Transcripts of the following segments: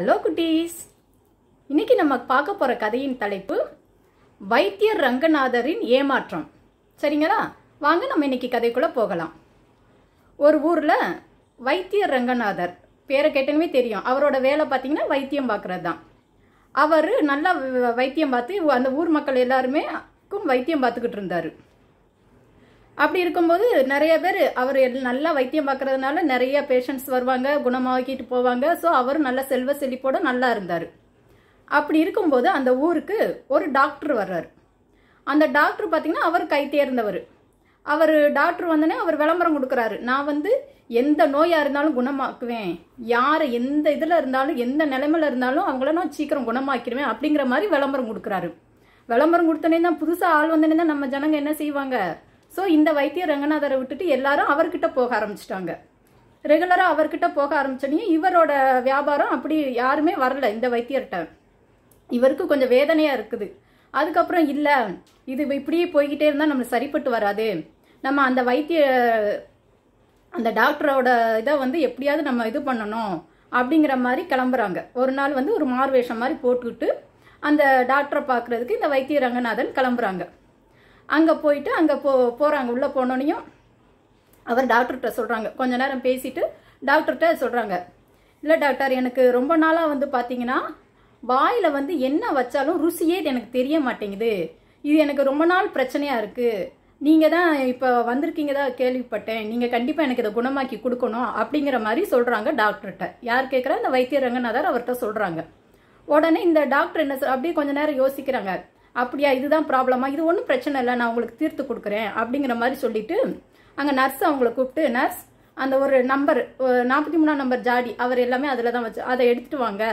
hello குட்டீஸ் இன்னைக்கு நம்ம பார்க்க போகிற கதையின் தலைப்பு வைத்தியர் ரங்கநாதரின் ஏமாற்றம் சரிங்களா வாங்க நம்ம இன்னைக்கு கதைக்குள்ளே போகலாம் ஒரு ஊரில் வைத்தியர் ரங்கநாதர் பேரை கேட்டனுமே தெரியும் அவரோட வேலை பார்த்தீங்கன்னா வைத்தியம் பார்க்குறது தான் அவர் நல்லா வைத்தியம் பார்த்து அந்த ஊர் மக்கள் எல்லாருமே வைத்தியம் பார்த்துக்கிட்டு இருந்தார் அப்படி இருக்கும்போது நிறைய பேர் அவர் நல்லா வைத்தியம் பார்க்கறதுனால நிறைய பேஷண்ட்ஸ் வருவாங்க குணமாக்கிட்டு போவாங்க ஸோ அவர் நல்ல செல்வ செழிப்போடு நல்லா இருந்தார் அப்படி இருக்கும்போது அந்த ஊருக்கு ஒரு டாக்டர் வர்றார் அந்த டாக்டர் பார்த்திங்கன்னா அவர் கை தேர்ந்தவர் அவர் டாக்டர் வந்தோடனே அவர் விளம்பரம் கொடுக்குறாரு நான் வந்து எந்த நோயாக இருந்தாலும் குணமாக்குவேன் யார் எந்த இதில் இருந்தாலும் எந்த நிலைமையில் இருந்தாலும் அவங்கள நான் சீக்கிரம் குணமாக்கிடுவேன் அப்படிங்கிற மாதிரி விளம்பரம் கொடுக்குறாரு விளம்பரம் கொடுத்தோன்னே தான் புதுசாக ஆள் வந்தனே தான் நம்ம ஜனங்க என்ன செய்வாங்க ஸோ இந்த வைத்திய ரங்கநாதரை விட்டுட்டு எல்லாரும் அவர்கிட்ட போக ஆரம்பிச்சிட்டாங்க ரெகுலராக அவர்கிட்ட போக ஆரம்பிச்சோடனே இவரோட வியாபாரம் அப்படி யாருமே வரல இந்த வைத்தியர்கிட்ட இவருக்கு கொஞ்சம் வேதனையாக இருக்குது அதுக்கப்புறம் இல்லை இது இப்படியே போய்கிட்டே இருந்தால் நம்மளுக்கு சரிப்பட்டு வராது நம்ம அந்த வைத்திய அந்த டாக்டரோட இதை வந்து எப்படியாவது நம்ம இது பண்ணணும் அப்படிங்கிற மாதிரி கிளம்புறாங்க ஒரு நாள் வந்து ஒரு மார்வேஷம் மாதிரி போட்டுக்கிட்டு அந்த டாக்டரை பார்க்குறதுக்கு இந்த வைத்திய ரங்கநாதன் கிளம்புறாங்க அங்கே போயிட்டு அங்கே போ போகிறாங்க உள்ளே போனோடனையும் அவர் டாக்டர்கிட்ட சொல்கிறாங்க கொஞ்ச நேரம் பேசிட்டு டாக்டர்கிட்ட சொல்கிறாங்க இல்லை டாக்டர் எனக்கு ரொம்ப நாளாக வந்து பார்த்தீங்கன்னா வாயில் வந்து என்ன வச்சாலும் ருசியே இது எனக்கு தெரிய மாட்டேங்குது இது எனக்கு ரொம்ப நாள் பிரச்சனையாக இருக்குது நீங்கள் தான் இப்போ வந்திருக்கீங்க தான் கேள்விப்பட்டேன் நீங்கள் கண்டிப்பாக எனக்கு இதை குணமாக்கி கொடுக்கணும் அப்படிங்கிற மாதிரி சொல்கிறாங்க டாக்டர்கிட்ட யார் கேட்குறா இந்த வைத்திய ரங்கநாதர் அவர்கிட்ட சொல்கிறாங்க உடனே இந்த டாக்டர் என்ன அப்படியே கொஞ்ச நேரம் யோசிக்கிறாங்க அப்படியா இதுதான் ப்ராப்ளமா இது ஒன்றும் பிரச்சனை இல்லை நான் உங்களுக்கு தீர்த்து கொடுக்குறேன் அப்படிங்கிற மாதிரி சொல்லிட்டு அங்கே நர்ஸ் அவங்கள கூப்பிட்டு நர்ஸ் அந்த ஒரு நம்பர் நாற்பத்தி மூணாம் நம்பர் ஜாடி அவர் எல்லாமே அதில் தான் வச்சு அதை எடுத்துட்டு வாங்க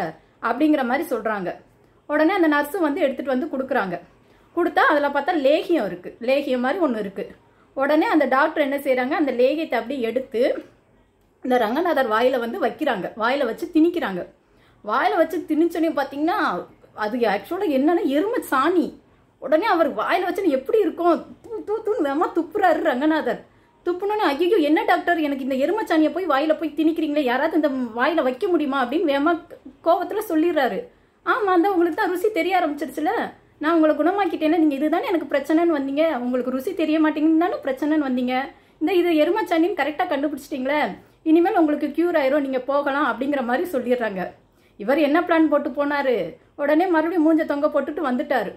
அப்படிங்கிற மாதிரி சொல்கிறாங்க உடனே அந்த நர்ஸும் வந்து எடுத்துகிட்டு வந்து கொடுக்குறாங்க கொடுத்தா அதில் பார்த்தா லேகியம் இருக்குது லேகியம் மாதிரி ஒன்று இருக்குது உடனே அந்த டாக்டர் என்ன செய்கிறாங்க அந்த லேகியத்தை அப்படியே எடுத்து இந்த ரங்கநாதர் வாயில் வந்து வைக்கிறாங்க வாயில் வச்சு திணிக்கிறாங்க வாயில் வச்சு திணிச்சோன்னே பார்த்தீங்கன்னா அது ஆக்சுவலாக என்னன்னா எரும சாணி உடனே அவர் வாயில் வச்சு எப்படி இருக்கும் தூ தூ தூன்னு வேமா துப்புறாரு ரங்கநாதர் துப்புனோன்னு ஐயோ என்ன டாக்டர் எனக்கு இந்த எருமச்சாணியை போய் வாயில் போய் திணிக்கிறீங்களே யாராவது இந்த வாயில் வைக்க முடியுமா அப்படின்னு வேமா கோவத்தில் சொல்லிடுறாரு ஆமாம் அந்த உங்களுக்கு தான் ருசி தெரிய ஆரம்பிச்சிருச்சுல நான் உங்களை குணமாக்கிட்டேன்னா நீங்கள் இதுதானே எனக்கு பிரச்சனைன்னு வந்தீங்க உங்களுக்கு ருசி தெரிய மாட்டீங்கன்னு பிரச்சனைன்னு வந்தீங்க இந்த இது எருமச்சாணின்னு கரெக்டாக கண்டுபிடிச்சிட்டிங்களே இனிமேல் உங்களுக்கு க்யூர் ஆயிரும் நீங்கள் போகலாம் அப்படிங்கிற மாதிரி சொல்லிடுறாங்க இவர் என்ன பிளான் போட்டு போனார் உடனே மறுபடியும் மூஞ்ச தொங்க போட்டுட்டு வந்துட்டார்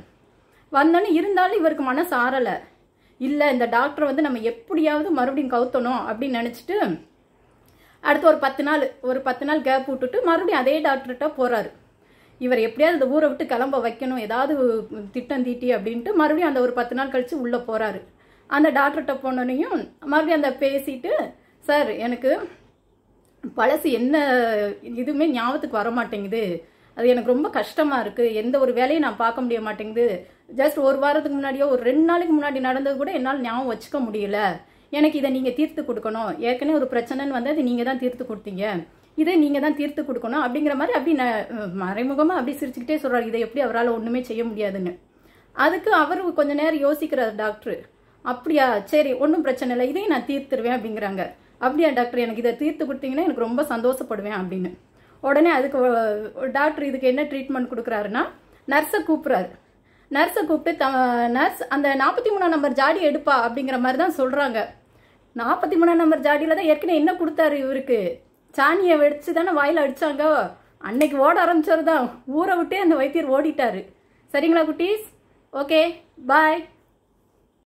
வந்தோன்னே இருந்தாலும் இவருக்கு மனசு ஆறலை இல்லை இந்த டாக்டர் வந்து நம்ம எப்படியாவது மறுபடியும் கவுத்தணும் அப்படின்னு நினச்சிட்டு அடுத்து ஒரு பத்து நாள் ஒரு பத்து நாள் கேப் விட்டுட்டு மறுபடியும் அதே டாக்டர்கிட்ட போகிறாரு இவர் எப்படியாவது இந்த ஊரை விட்டு கிளம்ப வைக்கணும் ஏதாவது திட்டம் தீட்டி அப்படின்ட்டு மறுபடியும் அந்த ஒரு பத்து நாள் கழித்து உள்ளே போகிறாரு அந்த டாக்டர்கிட்ட போனோடனையும் மறுபடியும் அந்த பேசிட்டு சார் எனக்கு பழசு என்ன இதுவுமே ஞாபகத்துக்கு வர மாட்டேங்குது அது எனக்கு ரொம்ப கஷ்டமாக இருக்குது எந்த ஒரு வேலையும் நான் பார்க்க முடிய மாட்டேங்குது ஜஸ்ட் ஒரு வாரத்துக்கு முன்னாடியோ ஒரு ரெண்டு நாளைக்கு முன்னாடி நடந்தது கூட என்னால் ஞாபகம் வச்சுக்க முடியல எனக்கு இதை நீங்கள் தீர்த்து கொடுக்கணும் ஏற்கனவே ஒரு பிரச்சனைன்னு வந்து அது நீங்கள் தான் தீர்த்து கொடுத்தீங்க இதை நீங்கள் தான் தீர்த்து கொடுக்கணும் அப்படிங்கிற மாதிரி அப்படி மறைமுகமா மறைமுகமாக அப்படி சிரிச்சுக்கிட்டே சொல்றாரு இதை எப்படி அவரால் ஒன்றுமே செய்ய முடியாதுன்னு அதுக்கு அவர் கொஞ்ச நேரம் யோசிக்கிறார் டாக்டர் அப்படியா சரி ஒன்றும் பிரச்சனை இல்லை இதையும் நான் தீர்த்துருவேன் அப்படிங்கிறாங்க அப்படியா டாக்டர் எனக்கு இதை தீர்த்து கொடுத்தீங்கன்னா எனக்கு ரொம்ப சந்தோஷப்படுவேன் அப்படின்னு உடனே அதுக்கு டாக்டர் இதுக்கு என்ன ட்ரீட்மெண்ட் கொடுக்குறாருன்னா நர்ஸை கூப்பிட்றாரு நர்ஸை கூப்பிட்டு த நர்ஸ் அந்த நாற்பத்தி மூணாம் நம்பர் ஜாடி எடுப்பா அப்படிங்கிற மாதிரி தான் சொல்கிறாங்க நாற்பத்தி மூணாம் நம்பர் ஜாடியில் தான் ஏற்கனவே என்ன கொடுத்தாரு இவருக்கு சாணியை வெடிச்சு தானே வாயில் அடித்தாங்க அன்னைக்கு ஓட ஆரம்பிச்சவர் தான் ஊரை விட்டே அந்த வைத்தியர் ஓடிட்டாரு சரிங்களா குட்டீஸ் ஓகே பாய்